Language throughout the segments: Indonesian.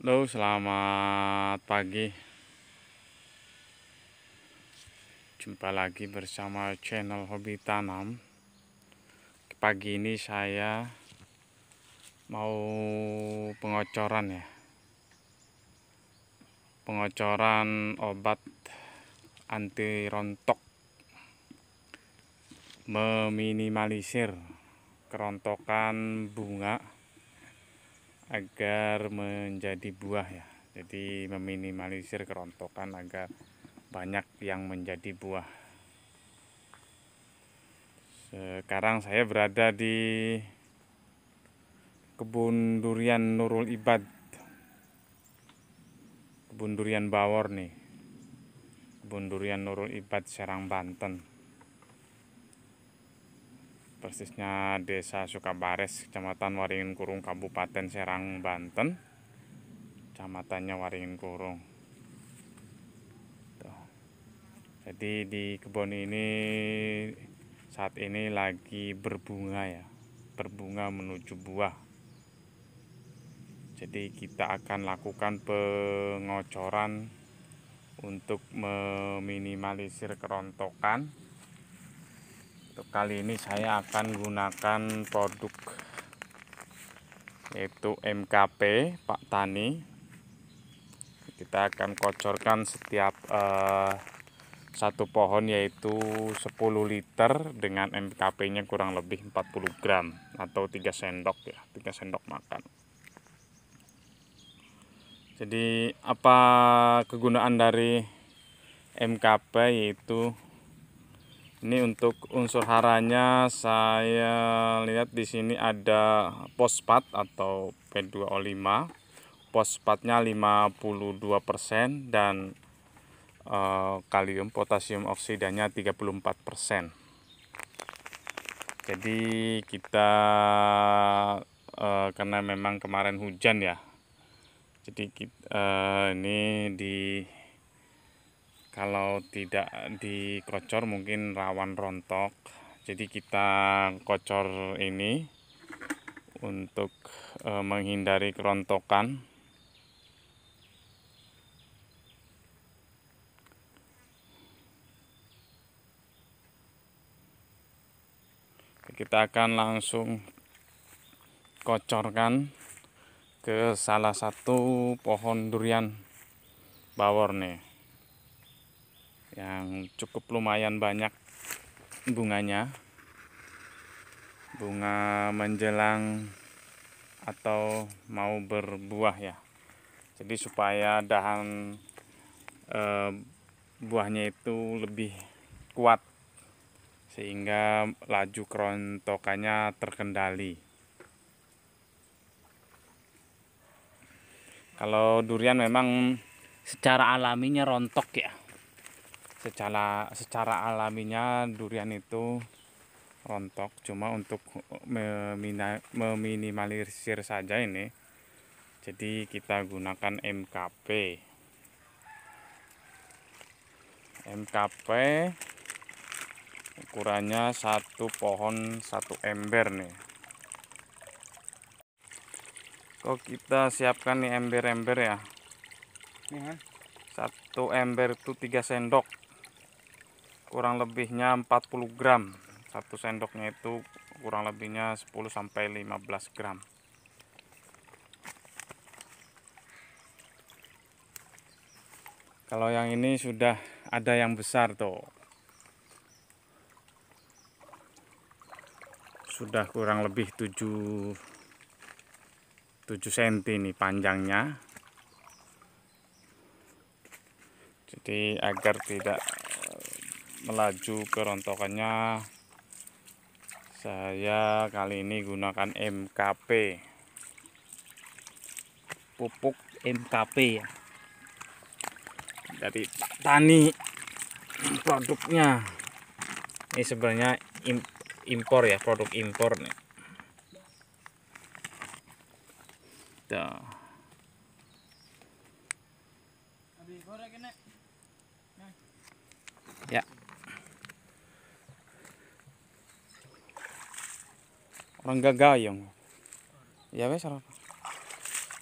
Halo, selamat pagi. Jumpa lagi bersama channel Hobi Tanam. Pagi ini saya mau pengocoran ya. Pengocoran obat anti rontok meminimalisir kerontokan bunga agar menjadi buah ya jadi meminimalisir kerontokan agar banyak yang menjadi buah sekarang saya berada di kebun durian Nurul Ibad kebun durian Bawor nih kebun durian Nurul Ibad Serang Banten persisnya Desa Sukabares, Kecamatan Waringin Kurung, Kabupaten Serang, Banten. Kecamatannya Waringin Kurung. Jadi di kebun ini saat ini lagi berbunga ya, berbunga menuju buah. Jadi kita akan lakukan pengocoran untuk meminimalisir kerontokan kali ini saya akan gunakan produk yaitu MKP Pak Tani. Kita akan kocorkan setiap eh, satu pohon yaitu 10 liter dengan MKP-nya kurang lebih 40 gram atau 3 sendok ya, 3 sendok makan. Jadi apa kegunaan dari MKP yaitu ini untuk unsur haranya saya lihat di sini ada pospat atau P2O5. Pospatnya 52% dan e, kalium potasium oksidanya 34%. Jadi kita e, karena memang kemarin hujan ya. Jadi e, ini di kalau tidak dikocor mungkin rawan rontok jadi kita kocor ini untuk e, menghindari kerontokan kita akan langsung kocorkan ke salah satu pohon durian bawor nih yang cukup lumayan banyak bunganya bunga menjelang atau mau berbuah ya jadi supaya dahan e, buahnya itu lebih kuat sehingga laju kerontokannya terkendali kalau durian memang secara alaminya rontok ya secara secara alaminya durian itu rontok cuma untuk eh, meminimalisir saja ini jadi kita gunakan MKP MKP ukurannya satu pohon satu ember nih kok kita siapkan nih ember-ember ya iya. satu ember itu tiga sendok kurang lebihnya 40 gram satu sendoknya itu kurang lebihnya 10 sampai 15 gram kalau yang ini sudah ada yang besar tuh sudah kurang lebih 7 7 cm ini panjangnya jadi agar tidak melaju kerontokannya saya kali ini gunakan MKP pupuk MKP ya dari Pak Tani produknya ini sebenarnya impor ya produk impor nih Tuh. orang gagayong ya wes saya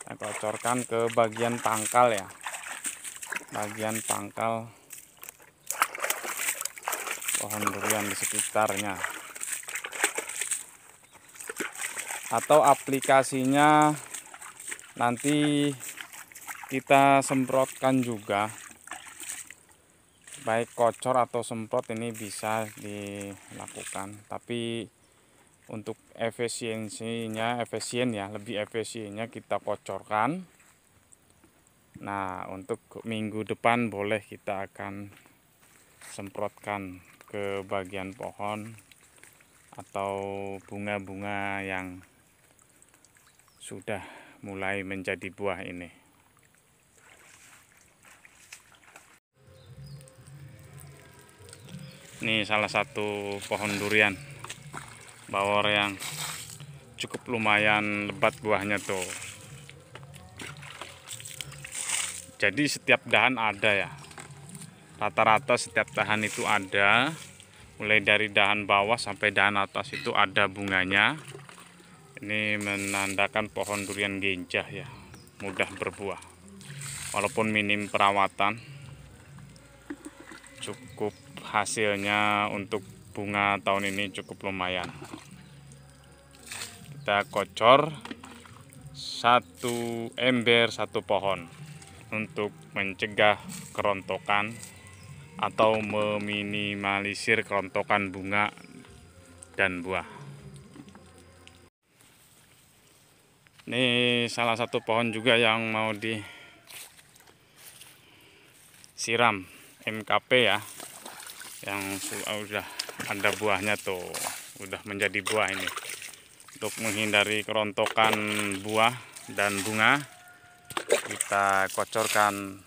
nah, kocorkan ke bagian pangkal ya bagian pangkal pohon durian di sekitarnya atau aplikasinya nanti kita semprotkan juga baik kocor atau semprot ini bisa dilakukan tapi untuk efisiensinya efisien ya lebih efisiennya kita kocorkan nah untuk minggu depan boleh kita akan semprotkan ke bagian pohon atau bunga-bunga yang sudah mulai menjadi buah ini ini salah satu pohon durian bawor yang cukup lumayan lebat buahnya tuh jadi setiap dahan ada ya rata-rata setiap dahan itu ada mulai dari dahan bawah sampai dahan atas itu ada bunganya ini menandakan pohon durian genjah ya mudah berbuah walaupun minim perawatan cukup hasilnya untuk bunga tahun ini cukup lumayan kita kocor satu ember satu pohon untuk mencegah kerontokan atau meminimalisir kerontokan bunga dan buah ini salah satu pohon juga yang mau di siram MKP ya yang sudah ada buahnya tuh udah menjadi buah ini untuk menghindari kerontokan buah dan bunga kita kocorkan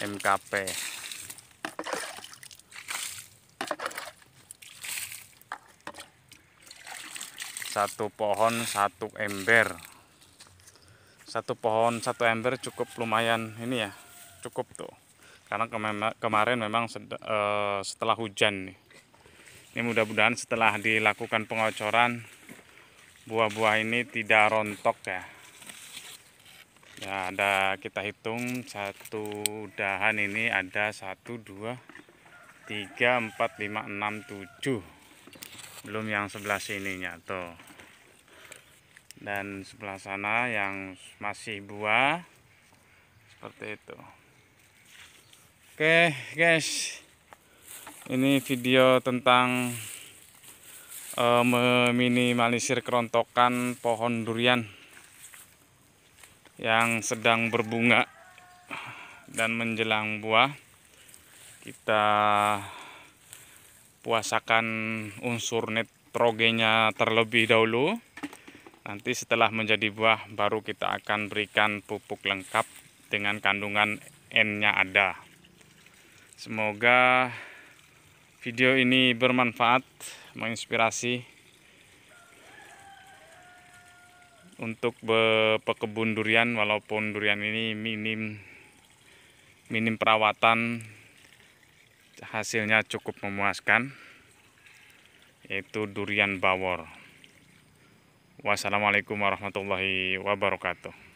MKP satu pohon satu ember satu pohon satu ember cukup lumayan ini ya cukup tuh karena kemarin memang eh, setelah hujan nih ini mudah-mudahan setelah dilakukan pengocoran buah-buah ini tidak rontok ya ya ada kita hitung satu dahan ini ada satu dua tiga empat lima enam tujuh belum yang sebelah sininya tuh dan sebelah sana yang masih buah seperti itu Oke guys, ini video tentang uh, meminimalisir kerontokan pohon durian yang sedang berbunga dan menjelang buah. Kita puasakan unsur nitrogennya terlebih dahulu. Nanti setelah menjadi buah baru kita akan berikan pupuk lengkap dengan kandungan N-nya ada. Semoga video ini bermanfaat, menginspirasi untuk pekebun durian walaupun durian ini minim minim perawatan hasilnya cukup memuaskan yaitu durian bawor wassalamualaikum warahmatullahi wabarakatuh